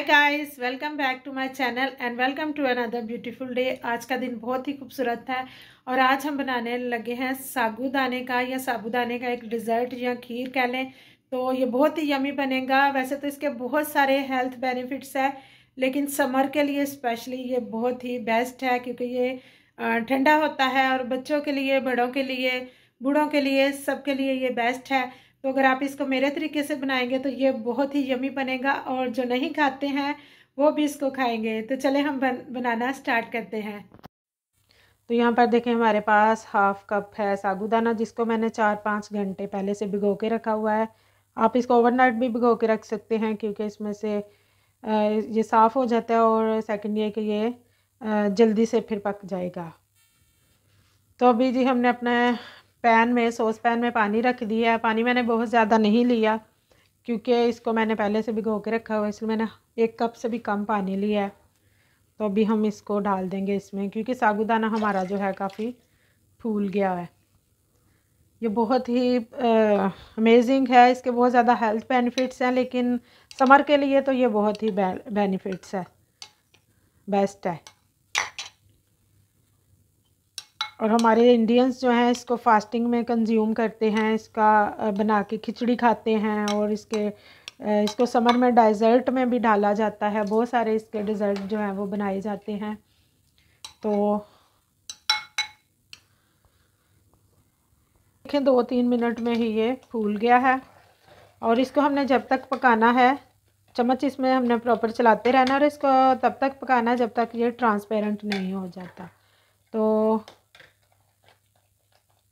hi guys welcome back to my channel and welcome to another beautiful day आज का दिन बहुत ही खूबसूरत है और आज हम बनाने लगे हैं साबूदाने का या साबुदाने का एक डिज़र्ट या खीर कह लें तो ये बहुत ही यमी बनेगा वैसे तो इसके बहुत सारे हेल्थ बेनिफिट्स है लेकिन समर के लिए स्पेशली ये बहुत ही बेस्ट है क्योंकि ये ठंडा होता है और बच्चों के लिए बड़ों के लिए बूढ़ों के लिए के लिए ये बेस्ट है तो अगर आप इसको मेरे तरीके से बनाएंगे तो ये बहुत ही यमी बनेगा और जो नहीं खाते हैं वो भी इसको खाएंगे तो चले हम बन, बनाना स्टार्ट करते हैं तो यहाँ पर देखें हमारे पास हाफ़ कप है सागुदाना जिसको मैंने चार पाँच घंटे पहले से भिगो के रखा हुआ है आप इसको ओवरनाइट भी भिगो के रख सकते हैं क्योंकि इसमें से ये साफ़ हो जाता है और सेकेंड ये कि ये जल्दी से फिर पक जाएगा तो अभी जी हमने अपना पैन में सॉस पैन में पानी रख दिया पानी मैंने बहुत ज़्यादा नहीं लिया क्योंकि इसको मैंने पहले से भिगो के रखा हुआ है इसलिए मैंने एक कप से भी कम पानी लिया है तो अभी हम इसको डाल देंगे इसमें क्योंकि सागुदाना हमारा जो है काफ़ी फूल गया है ये बहुत ही अमेजिंग है इसके बहुत ज़्यादा हेल्थ बेनिफिट्स हैं लेकिन समर के लिए तो ये बहुत ही बेनिफिट्स है बेस्ट है और हमारे इंडियंस जो हैं इसको फास्टिंग में कंज्यूम करते हैं इसका बना के खिचड़ी खाते हैं और इसके इसको समर में डेजर्ट में भी डाला जाता है बहुत सारे इसके डिज़र्ट जो हैं वो बनाए जाते हैं तो देखें दो तीन मिनट में ही ये फूल गया है और इसको हमने जब तक पकाना है चम्मच इसमें हमने प्रॉपर चलाते रहना और इसको तब तक पकाना जब तक ये ट्रांसपेरेंट नहीं हो जाता तो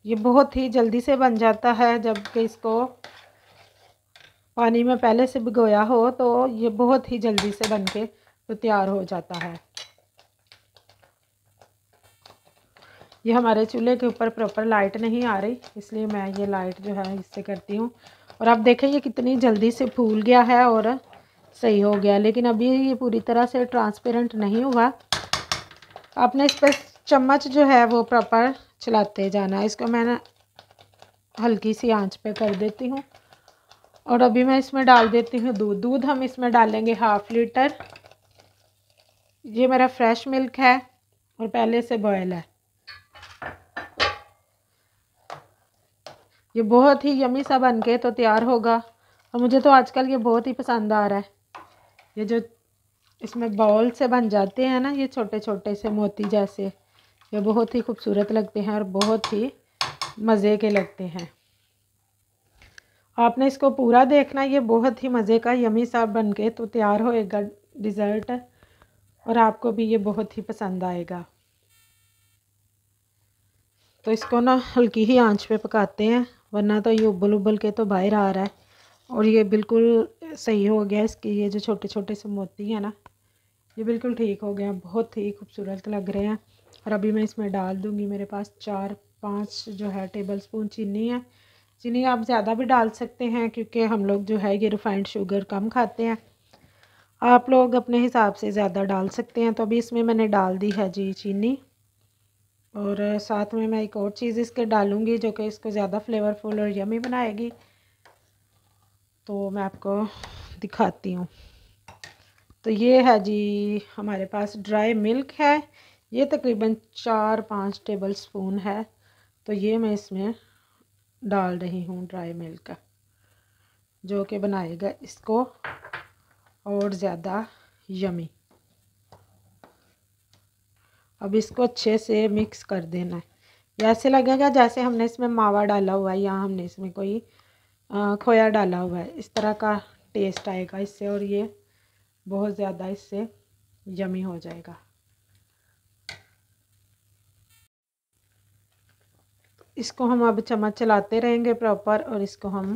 ये बहुत ही जल्दी से बन जाता है जबकि इसको पानी में पहले से भिगोया हो तो ये बहुत ही जल्दी से बन के तो तैयार हो जाता है ये हमारे चूल्हे के ऊपर प्रॉपर लाइट नहीं आ रही इसलिए मैं ये लाइट जो है इससे करती हूँ और आप देखें ये कितनी जल्दी से फूल गया है और सही हो गया लेकिन अभी ये पूरी तरह से ट्रांसपेरेंट नहीं हुआ आपने इस पर चम्मच जो है वो प्रॉपर चलाते जाना है इसको मैंने हल्की सी आंच पे कर देती हूँ और अभी मैं इसमें डाल देती हूँ दूध दूध हम इसमें डालेंगे हाफ़ लीटर ये मेरा फ्रेश मिल्क है और पहले से बॉयल है ये बहुत ही यमी सा बन के तो तैयार होगा और मुझे तो आजकल ये बहुत ही पसंद आ रहा है ये जो इसमें बॉल से बन जाते हैं ना ये छोटे छोटे से मोती जैसे जो बहुत ही खूबसूरत लगते हैं और बहुत ही मज़े के लगते हैं आपने इसको पूरा देखना ये बहुत ही मज़े का यमी सा बन के तो तैयार होएगा डिज़र्ट और आपको भी ये बहुत ही पसंद आएगा तो इसको ना हल्की ही आंच पे पकाते हैं वरना तो ये उबल उबल के तो बाहर आ रहा है और ये बिल्कुल सही हो गया इसकी ये जो छोटे छोटे से मोती हैं ना ये बिल्कुल ठीक हो गए बहुत ही खूबसूरत लग रहे हैं और अभी मैं इसमें डाल दूँगी मेरे पास चार पाँच जो है टेबल स्पून चीनी है चीनी आप ज़्यादा भी डाल सकते हैं क्योंकि हम लोग जो है ये रिफ़ाइंड शुगर कम खाते हैं आप लोग अपने हिसाब से ज़्यादा डाल सकते हैं तो अभी इसमें मैंने डाल दी है जी चीनी और साथ में मैं एक और चीज़ इसके डालूँगी जो कि इसको ज़्यादा फ्लेवरफुल और यमी बनाएगी तो मैं आपको दिखाती हूँ तो ये है जी हमारे पास ड्राई मिल्क है ये तकरीबन चार पाँच टेबल स्पून है तो ये मैं इसमें डाल रही हूँ ड्राई मिल्क जो कि बनाएगा इसको और ज़्यादा यमी अब इसको अच्छे से मिक्स कर देना है ऐसे लगेगा जैसे हमने इसमें मावा डाला हुआ है या हमने इसमें कोई खोया डाला हुआ है इस तरह का टेस्ट आएगा इससे और ये बहुत ज़्यादा इससे यमी हो जाएगा इसको हम अब चम्मच चलाते रहेंगे प्रॉपर और इसको हम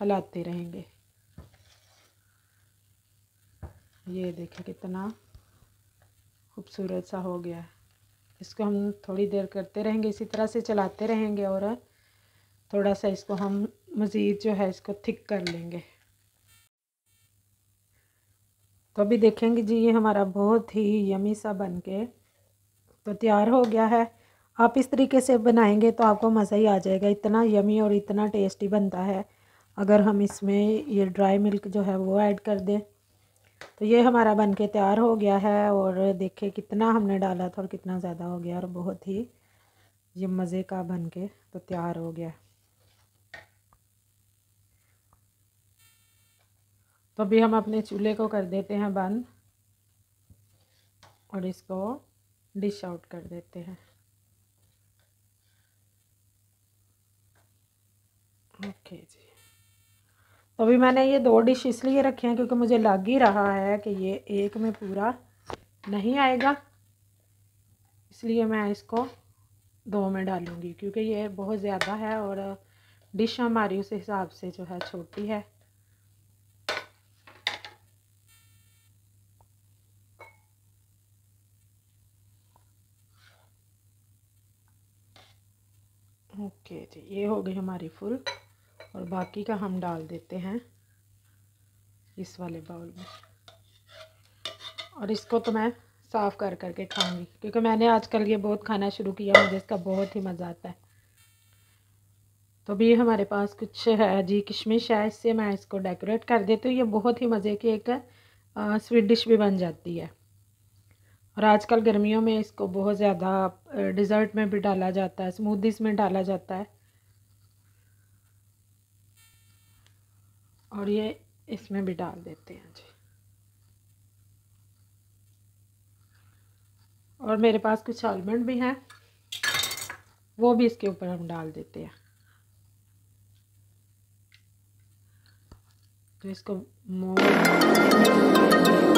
हलाते रहेंगे ये देखें कितना खूबसूरत सा हो गया है इसको हम थोड़ी देर करते रहेंगे इसी तरह से चलाते रहेंगे और थोड़ा सा इसको हम मज़ीद जो है इसको थिक कर लेंगे तो अभी देखेंगे जी ये हमारा बहुत ही यमी सा बन के तो तैयार हो गया है आप इस तरीके से बनाएंगे तो आपको मज़ा ही आ जाएगा इतना यमी और इतना टेस्टी बनता है अगर हम इसमें ये ड्राई मिल्क जो है वो ऐड कर दें तो ये हमारा बन के तैयार हो गया है और देखे कितना हमने डाला था और कितना ज़्यादा हो गया और बहुत ही ये मज़े का बन के तो तैयार हो गया तो अभी हम अपने चूल्हे को कर देते हैं बंद और इसको डिश आउट कर देते हैं ओके जी तो अभी मैंने ये दो डिश इसलिए रखे हैं क्योंकि मुझे लग ही रहा है कि ये एक में पूरा नहीं आएगा इसलिए मैं इसको दो में डालूँगी क्योंकि ये बहुत ज़्यादा है और डिश हमारी उस हिसाब से जो है छोटी है ओके जी ये हो गई हमारी फुल और बाकी का हम डाल देते हैं इस वाले बाउल में और इसको तो मैं साफ़ कर करके खाऊंगी क्योंकि मैंने आजकल ये बहुत खाना शुरू किया मुझे इसका बहुत ही मज़ा आता है तो भी हमारे पास कुछ है जी किशमिश है इससे मैं इसको डेकोरेट कर देती हूँ ये बहुत ही मज़े की एक स्वीट डिश भी बन जाती है और आजकल गर्मियों में इसको बहुत ज़्यादा डिज़र्ट में भी डाला जाता है स्मूदीज़ में डाला जाता है और ये इसमें भी डाल देते हैं जी और मेरे पास कुछ आलमंड भी हैं वो भी इसके ऊपर हम डाल देते हैं तो इसको मोड़